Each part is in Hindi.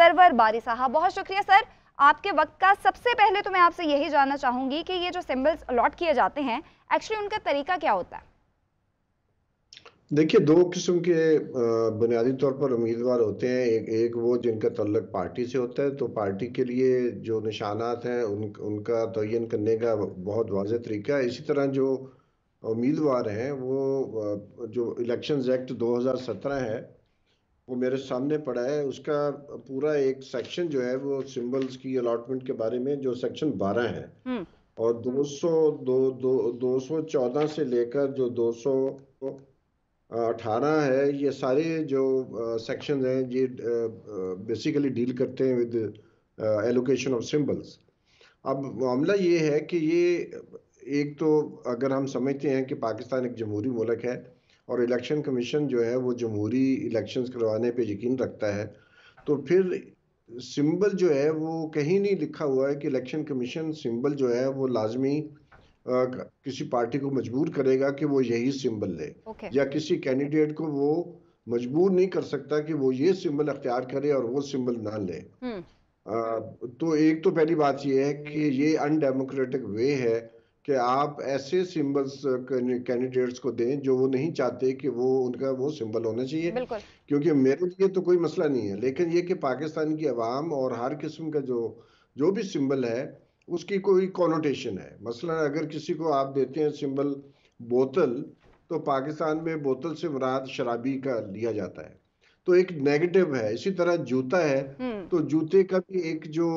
सरवर बारी साहब बहुत शुक्रिया सर आपके वक्त का सबसे पहले तो मैं आपसे यही जानना चाहूंगी कि ये जो सिंबल्स अलॉट किए जाते हैं एक्चुअली उनका तरीका क्या होता है देखिए दो किस्म के बुनियादी तौर पर उम्मीदवार होते हैं एक एक वो जिनका तल्लक पार्टी से होता है तो पार्टी के लिए जो निशानात हैं उन उनका तयन करने का बहुत वाज तरीका है इसी तरह जो उम्मीदवार हैं वो जो इलेक्शन एक्ट 2017 है वो मेरे सामने पड़ा है उसका पूरा एक सेक्शन जो है वो सिंबल्स की अलॉटमेंट के बारे में जो सेक्शन 12 है हम्म। और 200 दो दो 214 से लेकर जो 218 है ये सारे जो सेक्शन हैं ये बेसिकली डील करते हैं विद एलोकेशन ऑफ सिंबल्स अब मामला ये है कि ये एक तो अगर हम समझते हैं कि पाकिस्तान एक जमहूरी मुल्क है और इलेक्शन कमीशन जो है वो जमहूरी इलेक्शंस करवाने पे यकीन रखता है तो फिर सिंबल जो है वो कहीं नहीं लिखा हुआ है कि इलेक्शन कमीशन सिंबल जो है वो लाजमी किसी पार्टी को मजबूर करेगा कि वो यही सिंबल ले okay. या किसी कैंडिडेट को वो मजबूर नहीं कर सकता कि वो ये सिंबल अख्तियार करे और वो सिंबल ना ले आ, हम्म। तो एक तो पहली बात ये है कि ये अनडेमोक्रेटिक वे है कि आप ऐसे सिंबल्स कैंडिडेट्स को दें जो वो नहीं चाहते कि वो उनका वो सिंबल होना चाहिए क्योंकि मेरे लिए तो कोई मसला नहीं है लेकिन ये कि पाकिस्तान की आवाम और हर किस्म का जो जो भी सिंबल है उसकी कोई कॉनोटेशन है मसला अगर किसी को आप देते हैं सिंबल बोतल तो पाकिस्तान में बोतल से मराद शराबी का लिया जाता है तो एक नेगेटिव है इसी तरह जूता है हम्म। तो जूते का भी एक जो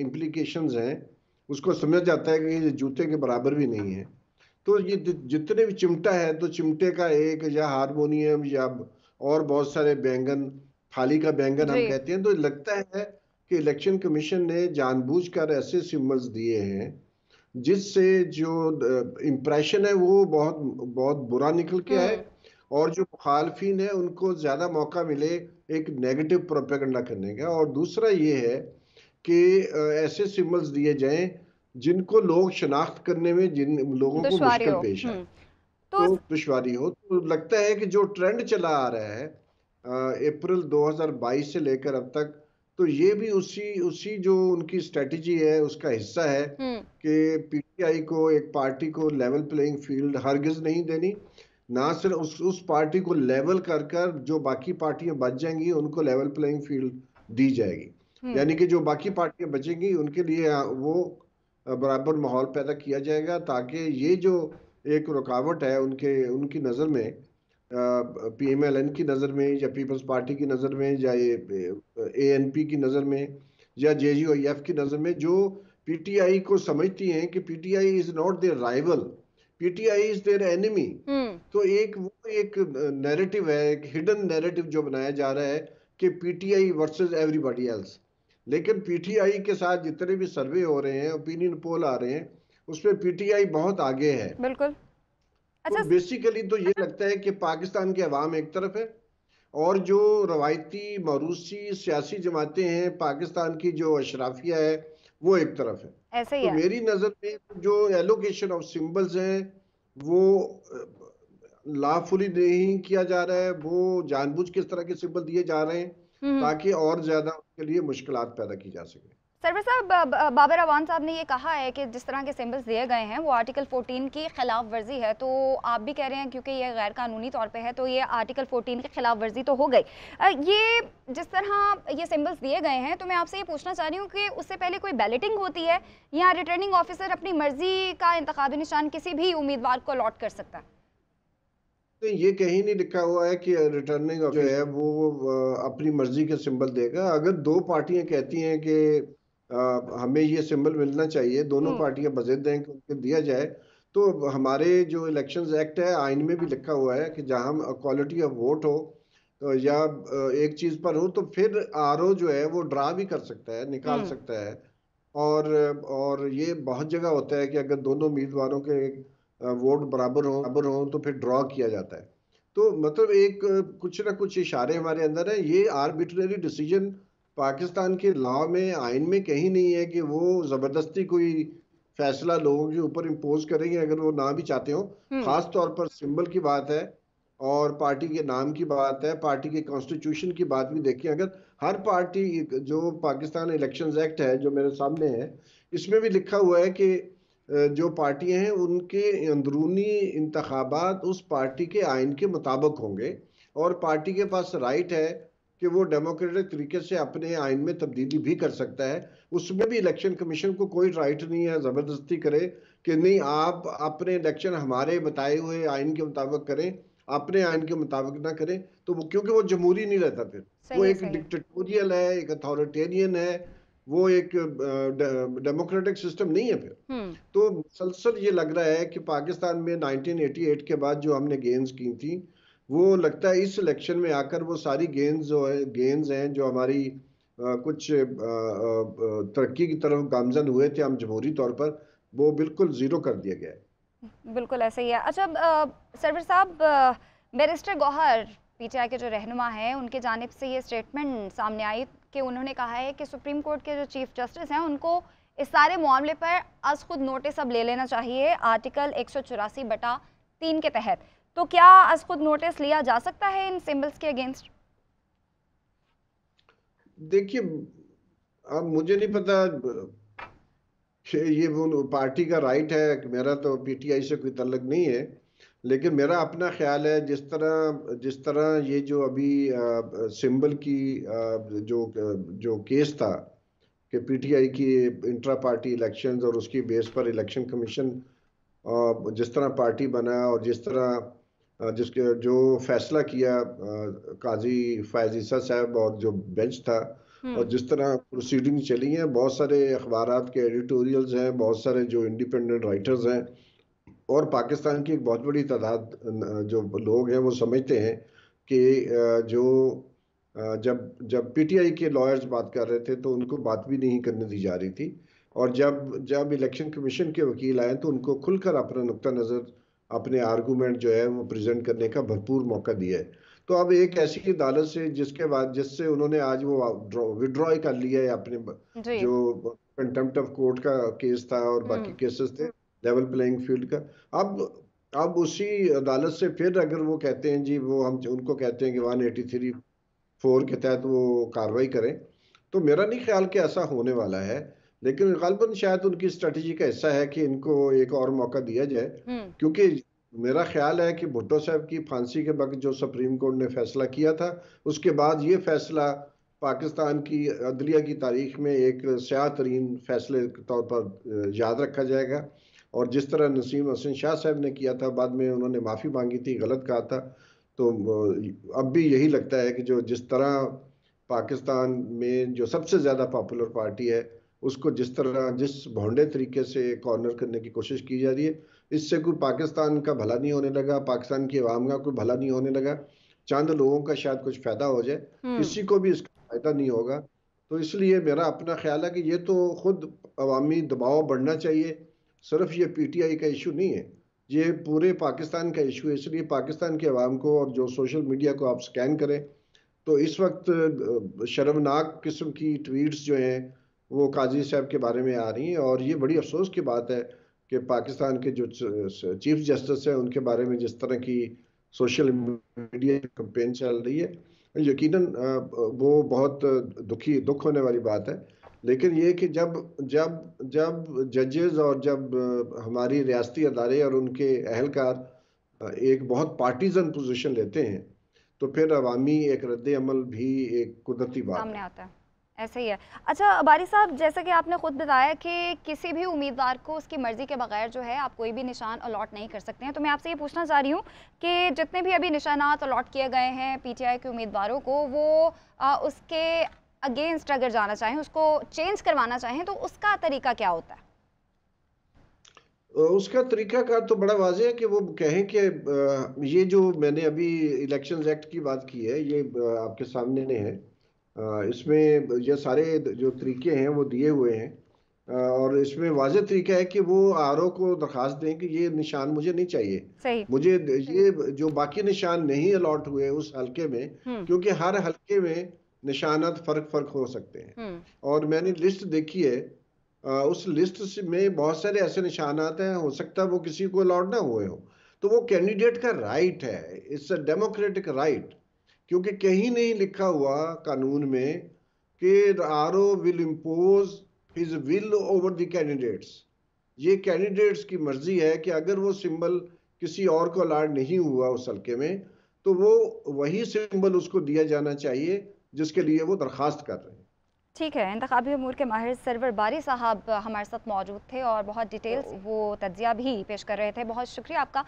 इम्प्लीकेशन हैं उसको समझ जाता है कि ये जूते के बराबर भी नहीं है तो ये जितने भी चिमटा है तो चिमटे का एक या हारमोनियम या और बहुत सारे बैंगन थाली का बैंगन हम कहते हैं तो लगता है कि इलेक्शन कमीशन ने जानबूझकर ऐसे सिम्बल्स दिए हैं जिससे जो इम्प्रेशन है वो बहुत बहुत बुरा निकल के आए हम्म। और जो मुखालफिन है उनको ज़्यादा मौका मिले एक नेगेटिव प्रोपेगेंडा करने का और दूसरा ये है के ऐसे सिम्बल्स दिए जाएं जिनको लोग शनाख्त करने में जिन लोगों को मुश्किल पेश है हम्म। तो, तो दुशारी हो तो लगता है कि जो ट्रेंड चला आ रहा है अप्रैल 2022 से लेकर अब तक तो ये भी उसी उसी जो उनकी स्ट्रेटजी है उसका हिस्सा है हम्म। कि पीटीआई को एक पार्टी को लेवल प्लेइंग फील्ड हरगिज नहीं देनी ना सिर्फ उस उस पार्टी को लेवल कर कर जो बाकी पार्टियां बच जाएंगी उनको लेवल प्लेइंग फील्ड दी जाएगी हम्म। यानी कि जो बाकी पार्टियां बचेंगी उनके लिए वो बराबर माहौल पैदा किया जाएगा ताकि ये जो एक रुकावट है उनके उनकी नज़र में पीएमएलएन की नज़र में या पीपल्स पार्टी की नज़र में या ये पी की नज़र में या जे एफ e की नज़र में जो पीटीआई को समझती हैं कि PTI is not their rival PTI is their enemy तो एक वो एक नैरेटिव है एक हिडन नैरेटिव जो बनाया जा रहा है कि पीटीआई वर्सेस एवरीबॉडी एल्स लेकिन पीटीआई के साथ जितने भी सर्वे हो रहे हैं ओपिनियन पोल आ रहे हैं उसमें पीटीआई बहुत आगे है बिल्कुल तो अच्छा तो बेसिकली तो ये अच्छा। लगता है कि पाकिस्तान के अवाम एक तरफ है और जो रवायती मरूसी सियासी जमातें हैं पाकिस्तान की जो अशराफिया है वो एक तरफ है ऐसे ही तो मेरी नज़र में जो एलोकेशन ऑफ सिंबल्स हैं वो लाफुली नहीं किया जा रहा है वो जानबूझ किस तरह के सिंबल दिए जा रहे हैं हम्म। ताकि और ज्यादा के लिए मुश्किल पैदा की जा सके सरवर साहब बाबर अवान साहब ने ये कहा है कि जिस तरह के सिम्बल्स दिए गए हैं वो आर्टिकल 14 की खिलाफ वर्जी है तो आप भी कह रहे हैं क्योंकि ये गैर कानूनी तौर पे है तो ये आर्टिकल 14 की खिलाफ वर्जी तो हो गई ये जिस तरह ये सिम्बल्स दिए गए हैं तो मैं आपसे ये पूछना चाह रही हूँ कि उससे पहले कोई बैलेटिंग होती है या रिटर्निंग ऑफिसर अपनी मर्जी का इंतबी निशान किसी भी उम्मीदवार को अलॉट कर सकता है ये कहीं नहीं लिखा हुआ है कि रिटर्निंग जो है वो अपनी मर्जी के सिंबल देगा अगर दो पार्टियां कहती हैं कि हमें ये सिंबल मिलना चाहिए दोनों हम्म। पार्टियां बजट दें कि उनको दिया जाए तो हमारे जो इलेक्शन एक्ट है आइन में भी लिखा हुआ है कि जहाँ क्वालिटी ऑफ वोट हो तो या एक चीज पर हो तो फिर आर जो है वो ड्रा भी कर सकता है निकाल हम्म। सकता है और और ये बहुत जगह होता है कि अगर दोनों उम्मीदवारों के वोट बराबर हो बराबर हो तो फिर ड्रॉ किया जाता है तो मतलब एक कुछ ना कुछ इशारे हमारे अंदर है ये आर्बिट्ररी डिसीजन पाकिस्तान के लॉ में आइन में कहीं नहीं है कि वो ज़बरदस्ती कोई फैसला लोगों के ऊपर इम्पोज करेंगे अगर वो ना भी चाहते हो हम्म। खास तौर पर सिंबल की बात है और पार्टी के नाम की बात है पार्टी के कॉन्स्टिट्यूशन की बात भी देखिए अगर हर पार्टी जो पाकिस्तान इलेक्शंस एक्ट है जो मेरे सामने है इसमें भी लिखा हुआ है कि जो पार्टियां हैं उनके अंदरूनी इंतबात उस पार्टी के आइन के मुताबिक होंगे और पार्टी के पास राइट है कि वो डेमोक्रेटिक तरीके से अपने आइन में तब्दीली भी कर सकता है उसमें भी इलेक्शन कमीशन को कोई राइट नहीं है ज़बरदस्ती करे कि नहीं आप अपने इलेक्शन हमारे बताए हुए आइन के मुताबिक करें अपने आइन के मुताबिक ना करें तो वो क्योंकि वो जमहूरी नहीं रहता फिर वो एक डिक्टेटोरियल है एक अथॉरिटेरियन है वो एक डेमोक्रेटिक सिस्टम नहीं है फिर हम्म। तो मुसलसल ये लग रहा है कि पाकिस्तान में 1988 के बाद जो हमने गेंस की थी वो लगता है इस इलेक्शन में आकर वो सारी गेंस जो है गेंस हैं जो हमारी आ, कुछ तरक्की की तरफ गामजन हुए थे हम जमहूरी तौर पर वो बिल्कुल ज़ीरो कर दिया गया है बिल्कुल ऐसा ही है अच्छा सरवर साहब बैरिस्टर गौहर पीटीआई के जो रहनुमा हैं उनके जानब से ये स्टेटमेंट सामने आई कि उन्होंने कहा है कि सुप्रीम कोर्ट के जो चीफ जस्टिस हैं उनको इस सारे मामले पर अज खुद नोटिस अब ले लेना चाहिए आर्टिकल एक बटा तीन के तहत तो क्या अज खुद नोटिस लिया जा सकता है इन सिंबल्स के अगेंस्ट देखिए अब मुझे नहीं पता ये वो पार्टी का राइट है मेरा तो पीटीआई से कोई तलक नहीं है लेकिन मेरा अपना ख्याल है जिस तरह जिस तरह ये जो अभी सिंबल की आ, जो जो केस था कि पीटीआई की इंट्रा पार्टी इलेक्शंस और उसकी बेस पर इलेक्शन कमीशन जिस तरह पार्टी बना और जिस तरह जिसके जो फैसला किया काजी फैजीसा साहब और जो बेंच था हम्म। और जिस तरह प्रोसीडिंग चली हैं बहुत सारे अखबार के एडिटोरियल्स हैं बहुत सारे जो इंडिपेंडेंट राइटर्स हैं और पाकिस्तान की एक बहुत बड़ी तादाद जो लोग हैं वो समझते हैं कि जो जब जब पीटीआई के लॉयर्स बात कर रहे थे तो उनको बात भी नहीं करने दी जा रही थी और जब जब इलेक्शन कमीशन के वकील आए तो उनको खुलकर अपना नुक्ता नज़र अपने आर्गूमेंट जो है वो प्रेजेंट करने का भरपूर मौका दिया है तो अब एक ऐसी अदालत से जिसके बाद जिससे उन्होंने आज वो विड्रॉ कर लिया है अपने जो कंटेम्प्ट ऑफ कोर्ट का केस था और हम्म। बाकी केसेस थे लेवल प्लेइंग फील्ड का अब अब उसी अदालत से फिर अगर वो कहते हैं जी वो हम उनको कहते हैं कि वन एटी थ्री फोर के तहत वो कार्रवाई करें तो मेरा नहीं ख्याल कि ऐसा होने वाला है लेकिन गलबन शायद उनकी स्ट्रेटजी का हिस्सा है कि इनको एक और मौका दिया जाए हम्म। क्योंकि मेरा ख्याल है कि भुट्टो साहब की फांसी के वक्त जो सुप्रीम कोर्ट ने फैसला किया था उसके बाद ये फैसला पाकिस्तान की अदलिया की तारीख में एक स्या तरीन फैसले के तौर पर याद रखा जाएगा और जिस तरह नसीम हसन शाह साहब ने किया था बाद में उन्होंने माफ़ी मांगी थी गलत कहा था तो अब भी यही लगता है कि जो जिस तरह पाकिस्तान में जो सबसे ज़्यादा पॉपुलर पार्टी है उसको जिस तरह जिस भोंडे तरीके से कॉर्नर करने की कोशिश की जा रही है इससे कोई पाकिस्तान का भला नहीं होने लगा पाकिस्तान की आवाम का कोई भला नहीं होने लगा चंद लोगों का शायद कुछ फ़ायदा हो जाए हम्म। किसी को भी इसका फ़ायदा नहीं होगा तो इसलिए मेरा अपना ख्याल है कि ये तो खुद अवामी दबाव बढ़ना चाहिए सिर्फ ये पीटीआई का इशू नहीं है ये पूरे पाकिस्तान का इशू है इसलिए पाकिस्तान के आवाम को और जो सोशल मीडिया को आप स्कैन करें तो इस वक्त शर्मनाक किस्म की ट्वीट्स जो हैं वो काजी साहब के बारे में आ रही हैं और ये बड़ी अफसोस की बात है कि पाकिस्तान के जो चीफ जस्टिस हैं उनके बारे में जिस तरह की सोशल मीडिया कंपेन चल रही है यकीनन वो बहुत दुखी दुख होने वाली बात है लेकिन ये कि जब जब जब जजेज और जब हमारी रियाती अदारे और उनके अहलकार एक बहुत पार्टीजन पोजीशन लेते हैं तो फिर अवामी एक रद्द अमल भी एक कुदरती बात सामने आता है ऐसे ही है अच्छा बारी साहब जैसा कि आपने खुद बताया कि किसी भी उम्मीदवार को उसकी मर्ज़ी के बगैर जो है आप कोई भी निशान अलॉट नहीं कर सकते हैं तो मैं आपसे ये पूछना चाह रही हूँ कि जितने भी अभी निशानात अलॉट किए गए हैं पीटीआई के उम्मीदवारों को वो आ, उसके अगेंस्ट अगर जाना चाहें उसको चेंज करवाना चाहें तो उसका तरीका क्या होता है उसका तरीका का तो बड़ा वाजह है कि वो कहें कि ये जो मैंने अभी इलेक्शंस एक्ट की बात की है ये आपके सामने ने है इसमें ये सारे जो तरीके हैं वो दिए हुए हैं और इसमें वाजह तरीका है कि वो आर को दरखास्त दें कि ये निशान मुझे नहीं चाहिए मुझे ये जो बाकी निशान नहीं अलॉट हुए उस हल्के में हम्म। क्योंकि हर हल्के में निशानात फर्क फर्क हो सकते हैं हम्म। और मैंने लिस्ट देखी है उस लिस्ट में बहुत सारे ऐसे निशानात हैं हो सकता है वो किसी को अलाउड ना हुए हो तो वो कैंडिडेट का राइट है इट्स अ डेमोक्रेटिक राइट क्योंकि कहीं नहीं लिखा हुआ कानून में कि R O will impose his will over the candidates ये कैंडिडेट्स की मर्जी है कि अगर वो सिंबल किसी और को अलाट नहीं हुआ उस हल्के में तो वो वही सिंबल उसको दिया जाना चाहिए जिसके लिए वो दरखास्त कर रहे हैं ठीक है इंतबी अमूर के माहिर सरवर बारी साहब हमारे साथ मौजूद थे और बहुत डिटेल्स तो वो तजिया भी पेश कर रहे थे बहुत शुक्रिया आपका